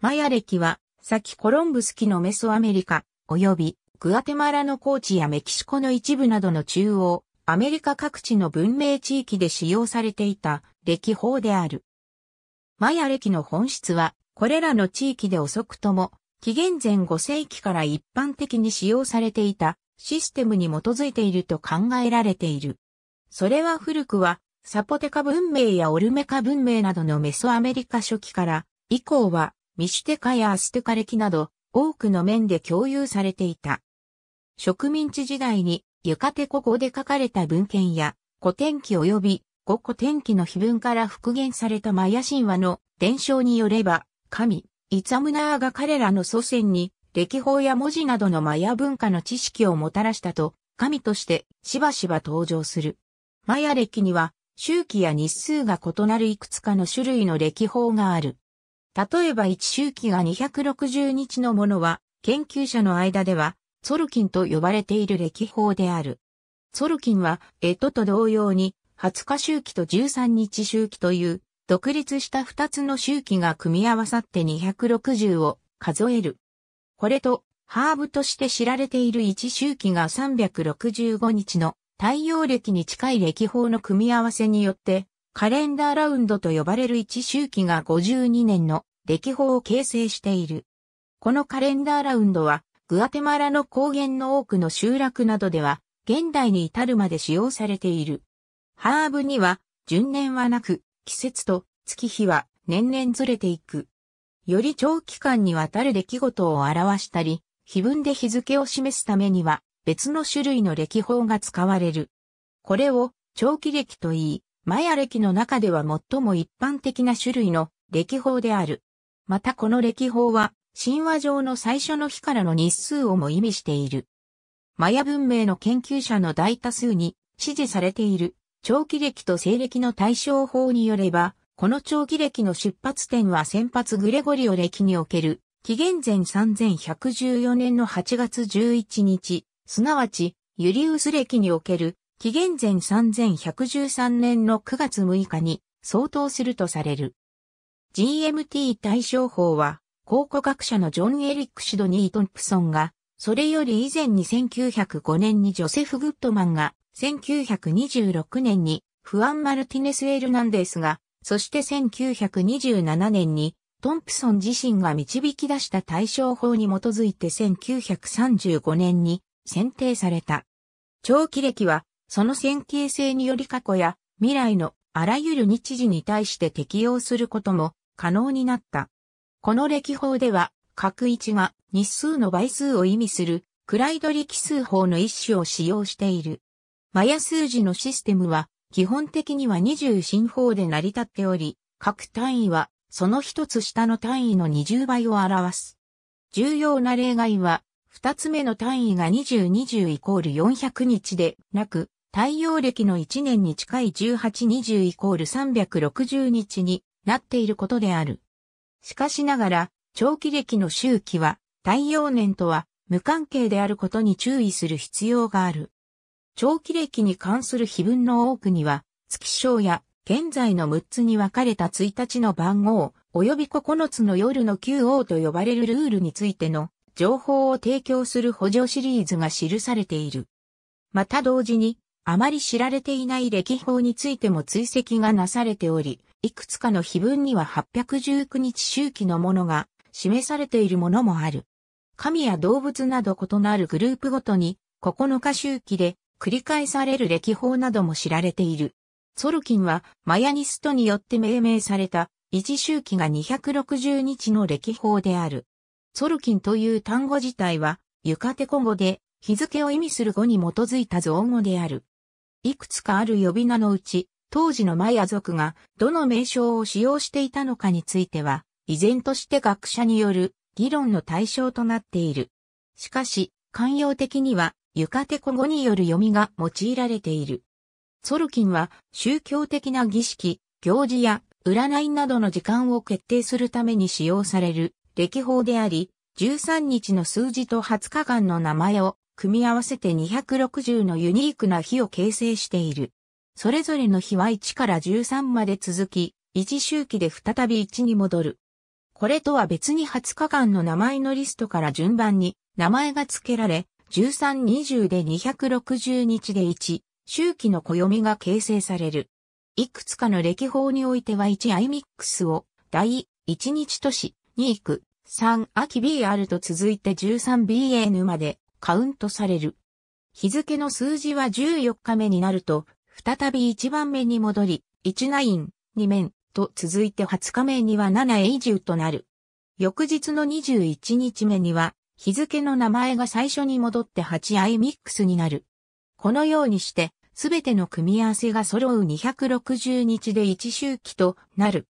マヤ歴は、先コロンブス期のメソアメリカ、及び、グアテマラの高地やメキシコの一部などの中央、アメリカ各地の文明地域で使用されていた歴法である。マヤ歴の本質は、これらの地域で遅くとも、紀元前5世紀から一般的に使用されていたシステムに基づいていると考えられている。それは古くは、サポテカ文明やオルメカ文明などのメソアメリカ初期から、以降は、ミシテカやアステカ歴など、多くの面で共有されていた。植民地時代に、ユカテこ語で書かれた文献や、古典記及び、五古典記の碑文から復元されたマヤ神話の伝承によれば、神、イツムナーが彼らの祖先に、歴法や文字などのマヤ文化の知識をもたらしたと、神としてしばしば登場する。マヤ歴には、周期や日数が異なるいくつかの種類の歴法がある。例えば一周期が260日のものは、研究者の間では、ソルキンと呼ばれている歴法である。ソルキンは、エトと同様に、20日周期と13日周期という、独立した2つの周期が組み合わさって260を数える。これと、ハーブとして知られている1周期が365日の太陽暦に近い暦法の組み合わせによって、カレンダーラウンドと呼ばれる1周期が52年の歴訪を形成している。このカレンダーラウンドは、グアテマラの高原の多くの集落などでは、現代に至るまで使用されている。ハーブには、順年はなく、季節と月日は年々ずれていく。より長期間にわたる出来事を表したり、碑文で日付を示すためには、別の種類の歴法が使われる。これを、長期歴といい、マヤ歴の中では最も一般的な種類の歴法である。またこの歴法は、神話上の最初の日からの日数をも意味している。マヤ文明の研究者の大多数に支持されている長期歴と西暦の対象法によれば、この長期歴の出発点は先発グレゴリオ歴における、紀元前3114年の8月11日、すなわち、ユリウス歴における、紀元前3113年の9月6日に相当するとされる。GMT 対象法は、考古学者のジョン・エリック・シドニー・トンプソンが、それより以前に1905年にジョセフ・グッドマンが、1926年にフアン・マルティネス・エルナンデスが、そして1927年にトンプソン自身が導き出した対象法に基づいて1935年に選定された。長期歴は、その線形性により過去や未来のあらゆる日時に対して適用することも可能になった。この歴法では、角置が日数の倍数を意味するクライド数法の一種を使用している。マヤ数字のシステムは基本的には20進法で成り立っており、各単位はその一つ下の単位の20倍を表す。重要な例外は、二つ目の単位が2020イコール400日でなく、太陽暦の1年に近い1820イコール360日になっていることである。しかしながら、長期歴の周期は、太陽年とは無関係であることに注意する必要がある。長期歴に関する碑文の多くには、月章や現在の6つに分かれた1日の番号、及び9つの夜の9王と呼ばれるルールについての情報を提供する補助シリーズが記されている。また同時に、あまり知られていない歴法についても追跡がなされており、いくつかの碑文には819日周期のものが示されているものもある。神や動物など異なるグループごとに9日周期で繰り返される歴法なども知られている。ソルキンはマヤニストによって命名された一周期が260日の歴法である。ソルキンという単語自体はユカテコ語で日付を意味する語に基づいた造語である。いくつかある呼び名のうち当時のマヤ族がどの名称を使用していたのかについては、依然として学者による議論の対象となっている。しかし、慣用的には、ユカテコ語による読みが用いられている。ソルキンは宗教的な儀式、行事や占いなどの時間を決定するために使用される歴法であり、13日の数字と20日間の名前を組み合わせて260のユニークな日を形成している。それぞれの日は1から13まで続き、一周期で再び1に戻る。これとは別に20日間の名前のリストから順番に名前が付けられ、1320で260日で1、周期の暦が形成される。いくつかの歴法においては1アイミックスを、第1日都市、2行く、3秋 BR と続いて 13BN までカウントされる。日付の数字は14日目になると再び1番目に戻り、1ナイン、2面、と続いて20日目には7英ジュとなる。翌日の21日目には、日付の名前が最初に戻って8アイミックスになる。このようにして、すべての組み合わせが揃う260日で1周期となる。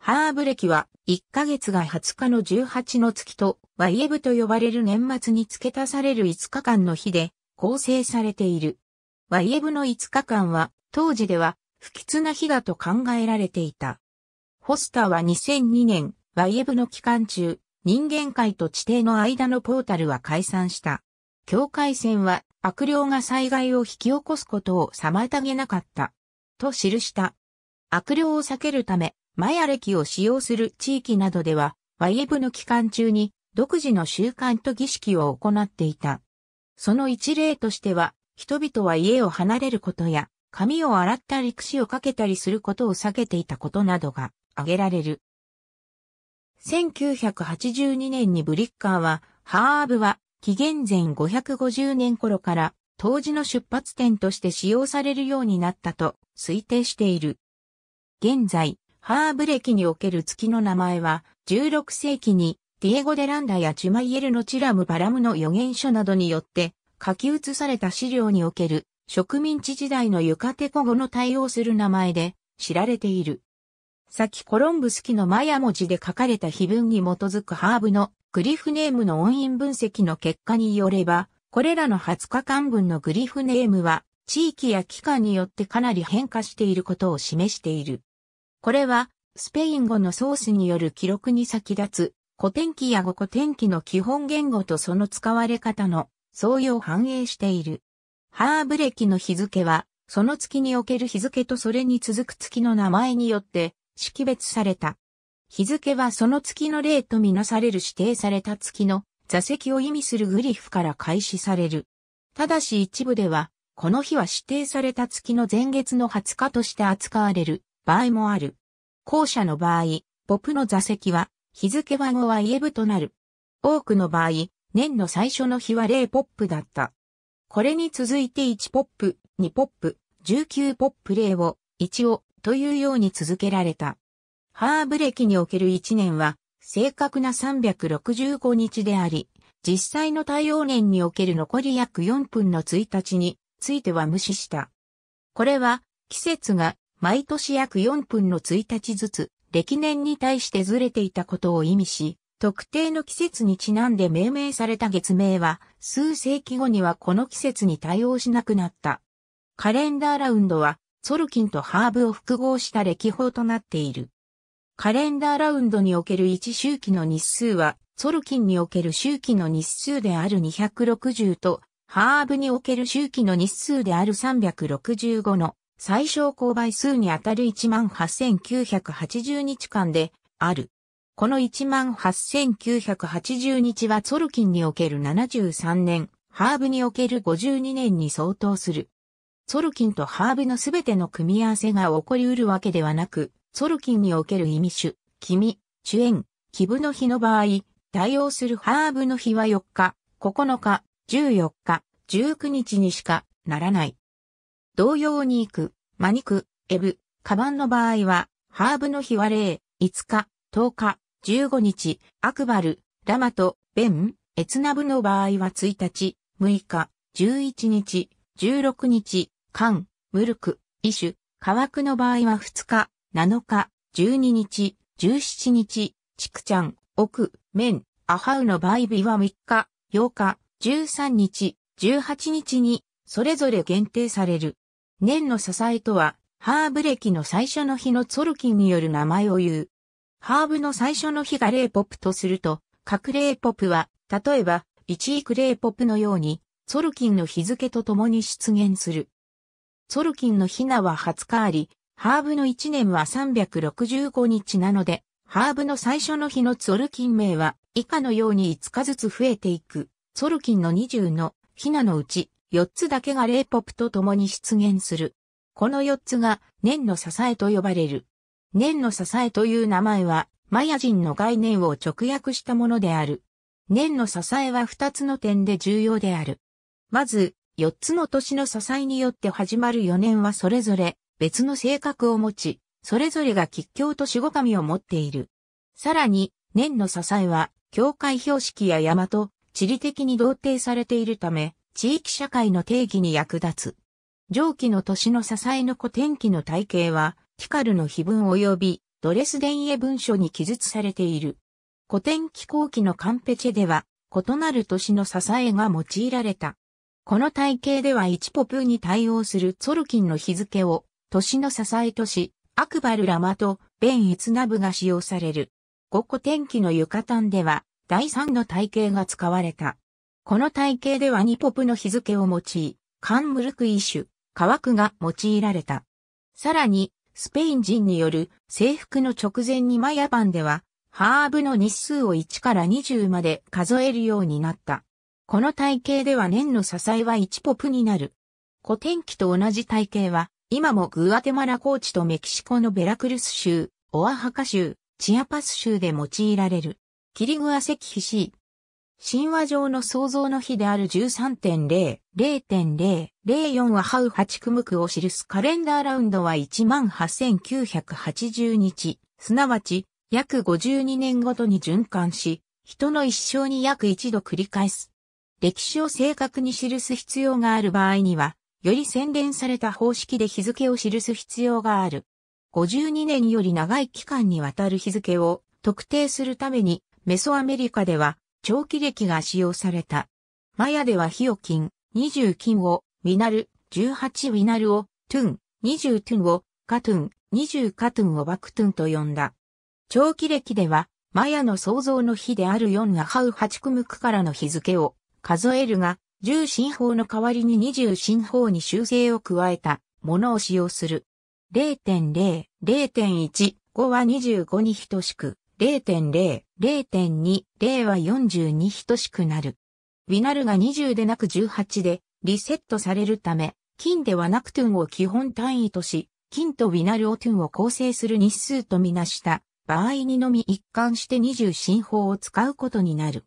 ハーブ歴は1ヶ月が20日の18の月とワイエブと呼ばれる年末に付け足される5日間の日で構成されている。ワイエブの5日間は、当時では不吉な日だと考えられていた。ホスターは2002年、ワイエブの期間中、人間界と地底の間のポータルは解散した。境界線は悪霊が災害を引き起こすことを妨げなかった。と記した。悪霊を避けるため、マヤきを使用する地域などでは、ワイエブの期間中に独自の習慣と儀式を行っていた。その一例としては、人々は家を離れることや、髪を洗ったり櫛をかけたりすることを避けていたことなどが挙げられる。1982年にブリッカーは、ハーブは紀元前550年頃から当時の出発点として使用されるようになったと推定している。現在、ハーブ歴における月の名前は、16世紀にディエゴ・デ・ランダやチュマイエルのチラム・バラムの予言書などによって書き写された資料における植民地時代のユカテコ語の対応する名前で知られている。先コロンブス記のマヤ文字で書かれた碑文に基づくハーブのグリフネームの音韻分析の結果によれば、これらの20日間分のグリフネームは地域や期間によってかなり変化していることを示している。これはスペイン語のソースによる記録に先立つ古典記や語古典記の基本言語とその使われ方の創業反映している。ハーブ歴の日付は、その月における日付とそれに続く月の名前によって識別された。日付はその月の例とみなされる指定された月の座席を意味するグリフから開始される。ただし一部では、この日は指定された月の前月の20日として扱われる場合もある。後者の場合、ポプの座席は、日付番号はイエブとなる。多くの場合、年の最初の日は0ポップだった。これに続いて1ポップ、2ポップ、19ポップ0を、1を、というように続けられた。ハーブ歴における1年は、正確な365日であり、実際の対応年における残り約4分の1日については無視した。これは、季節が毎年約4分の1日ずつ、歴年に対してずれていたことを意味し、特定の季節にちなんで命名された月名は、数世紀後にはこの季節に対応しなくなった。カレンダーラウンドは、ソルキンとハーブを複合した歴法となっている。カレンダーラウンドにおける1周期の日数は、ソルキンにおける周期の日数である260と、ハーブにおける周期の日数である365の最小公倍数にあたる18,980日間である。この18,980日はツォルキンにおける73年、ハーブにおける52年に相当する。ツォルキンとハーブのすべての組み合わせが起こりうるわけではなく、ツォルキンにおける意味種、君、主演、気分の日の場合、対応するハーブの日は4日、9日、14日、19日にしかならない。同様に行く、マニク、エブ、カバンの場合は、ハーブの日は0、5日、10日、15日、アクバル、ラマと、ベン、エツナブの場合は1日、6日、11日、16日、カン、ムルク、イシュ、河クの場合は2日、7日、12日、17日、チクチャン、奥、メン、アハウの場合日は3日、8日、13日、18日に、それぞれ限定される。年の支えとは、ハーブ歴の最初の日のツォルキンによる名前を言う。ハーブの最初の日がレーポップとすると、各レーポップは、例えば、一クレーポップのように、ソルキンの日付と共に出現する。ソルキンのヒナは20日あり、ハーブの1年は365日なので、ハーブの最初の日のソルキン名は、以下のように5日ずつ増えていく。ソルキンの20のヒナのうち、4つだけがレーポップと共に出現する。この4つが年の支えと呼ばれる。年の支えという名前は、マヤ人の概念を直訳したものである。年の支えは二つの点で重要である。まず、四つの年の支えによって始まる四年はそれぞれ別の性格を持ち、それぞれが吉祥と守護神を持っている。さらに、年の支えは、教会標識や山と地理的に同定されているため、地域社会の定義に役立つ。上記の年の支えの古典記の体系は、ティカルの碑文及びドレスデンエ文書に記述されている。古典気候期のカンペチェでは、異なる年の支えが用いられた。この体系では1ポプに対応するツォルキンの日付を、年の支えとし、アクバルラマとベンイツナブが使用される。5個天気のユカタンでは、第3の体系が使われた。この体系では2ポプの日付を用い、カンムルクイシュ、カワクが用いられた。さらに、スペイン人による征服の直前にマヤ版では、ハーブの日数を1から20まで数えるようになった。この体系では年の支えは1ポプになる。古典期と同じ体系は、今もグアテマラ高地とメキシコのベラクルス州、オアハカ州、チアパス州で用いられる。キリグア石碑ー。神話上の創造の日である13.0、0.0、04はハウ8クムクを記すカレンダーラウンドは18,980日、すなわち約52年ごとに循環し、人の一生に約一度繰り返す。歴史を正確に記す必要がある場合には、より洗練された方式で日付を記す必要がある。52年より長い期間にわたる日付を特定するために、メソアメリカでは長期劇が使用された。マヤではヒオキン、20金を、ウィナル、18ウィナルを、トゥン、20トゥンを、カトゥン、20カトゥンをバクトゥンと呼んだ。長期歴では、マヤの創造の日である4がハウ8クムクからの日付を数えるが、10法の代わりに20神法に修正を加えたものを使用する。0.0、0.1、5は25に等しく、0.0、0.2、0は4 2等しくなる。ウィナルが20でなく18でリセットされるため、金ではなくトゥンを基本単位とし、金とウィナルをトゥンを構成する日数とみなした場合にのみ一貫して20進法を使うことになる。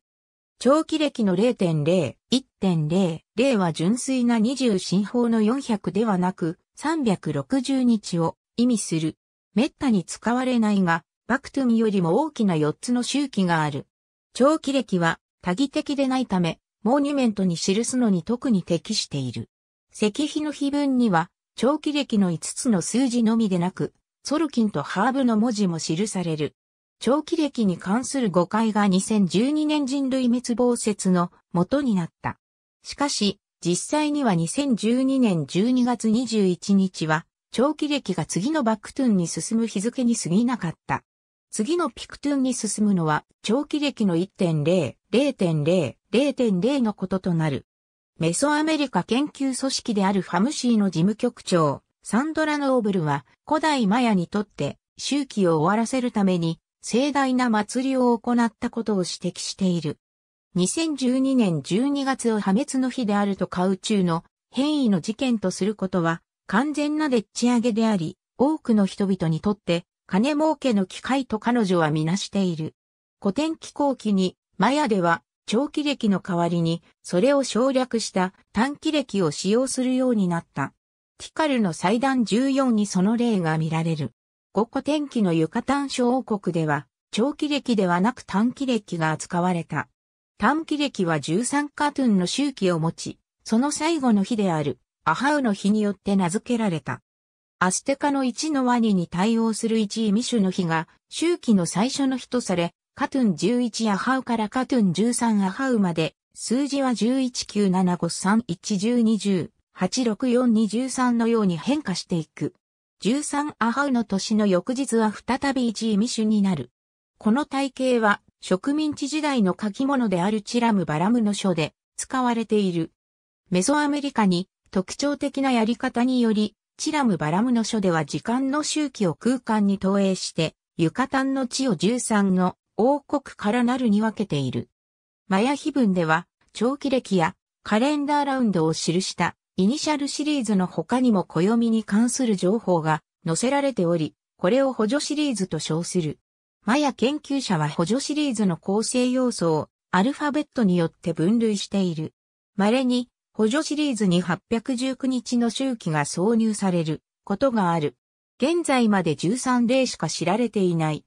長期歴の0.0、1.0、0は純粋な20進法の400ではなく360日を意味する。滅多に使われないが、バクトゥンよりも大きな4つの周期がある。長期歴は多義的でないため、モーニュメントに記すのに特に適している。石碑の碑文には、長期歴の5つの数字のみでなく、ソルキンとハーブの文字も記される。長期歴に関する誤解が2012年人類滅亡説の元になった。しかし、実際には2012年12月21日は、長期歴が次のバックトゥンに進む日付に過ぎなかった。次のピクトゥンに進むのは、長期歴の1.0、0.0、0.0のこととなる。メソアメリカ研究組織であるファムシーの事務局長、サンドラ・ノーブルは、古代マヤにとって、周期を終わらせるために、盛大な祭りを行ったことを指摘している。2012年12月を破滅の日であるとカウ中の変異の事件とすることは、完全なでっち上げであり、多くの人々にとって金儲けの機会と彼女はみなしている。古典気候期に、マヤでは、長期歴の代わりに、それを省略した短期歴を使用するようになった。ティカルの祭壇14にその例が見られる。五個天気のユカタン諸王国では、長期歴ではなく短期歴が扱われた。短期歴は13カートゥンの周期を持ち、その最後の日である、アハウの日によって名付けられた。アステカの1のワニに対応する1位ミシュの日が、周期の最初の日とされ、カトゥン11アハウからカトゥン13アハウまで、数字は1 1 9 7 5 3 1 1 2 0 8 6 4 2 3のように変化していく。13アハウの年の翌日は再び1位ミシュになる。この体系は植民地時代の書き物であるチラム・バラムの書で使われている。メソアメリカに特徴的なやり方によりチラム・バラムの書では時間の周期を空間に投影して、ユカタンの地を13の王国からなるに分けている。マヤ碑文では、長期歴やカレンダーラウンドを記したイニシャルシリーズの他にも暦に関する情報が載せられており、これを補助シリーズと称する。マヤ研究者は補助シリーズの構成要素をアルファベットによって分類している。稀に補助シリーズに819日の周期が挿入されることがある。現在まで13例しか知られていない。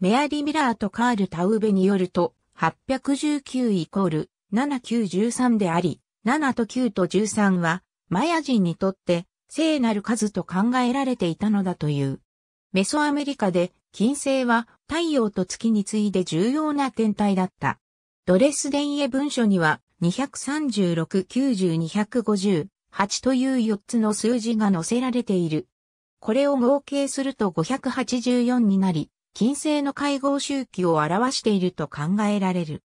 メアリ・ミラーとカール・タウベによると、819イコール7913であり、7と9と13は、マヤ人にとって聖なる数と考えられていたのだという。メソアメリカで金星は太陽と月に次いで重要な天体だった。ドレスデンへ文書には236-90-250、8という4つの数字が載せられている。これを合計すると584になり、金星の会合周期を表していると考えられる。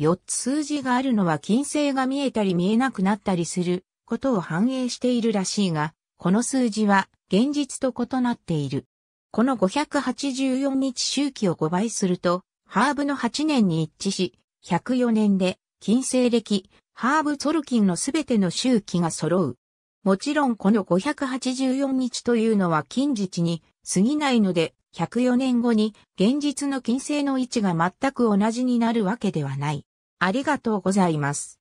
4つ数字があるのは金星が見えたり見えなくなったりすることを反映しているらしいが、この数字は現実と異なっている。この584日周期を5倍すると、ハーブの8年に一致し、104年で近世歴、ハーブ・ツォルキンのすべての周期が揃う。もちろんこの584日というのは近日に過ぎないので、104年後に現実の金星の位置が全く同じになるわけではない。ありがとうございます。